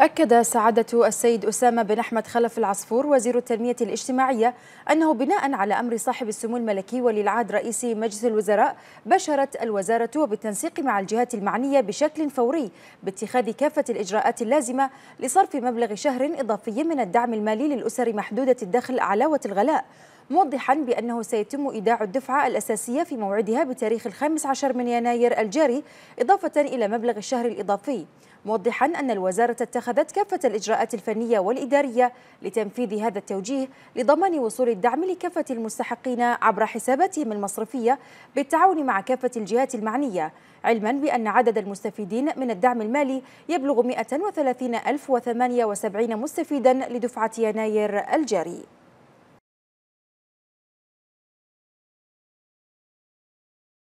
أكد سعادة السيد أسامة بن أحمد خلف العصفور وزير التنمية الاجتماعية أنه بناء على أمر صاحب السمو الملكي ولي العهد رئيس مجلس الوزراء بشرت الوزارة وبالتنسيق مع الجهات المعنية بشكل فوري باتخاذ كافة الإجراءات اللازمة لصرف مبلغ شهر إضافي من الدعم المالي للأسر محدودة الدخل علاوة الغلاء موضحا بأنه سيتم إيداع الدفعة الأساسية في موعدها بتاريخ الخامس عشر من يناير الجاري إضافة إلى مبلغ الشهر الإضافي موضحا أن الوزارة اتخذت كافة الإجراءات الفنية والإدارية لتنفيذ هذا التوجيه لضمان وصول الدعم لكافة المستحقين عبر حساباتهم المصرفية بالتعاون مع كافة الجهات المعنية علما بأن عدد المستفيدين من الدعم المالي يبلغ 130,078 مستفيدا لدفعة يناير الجاري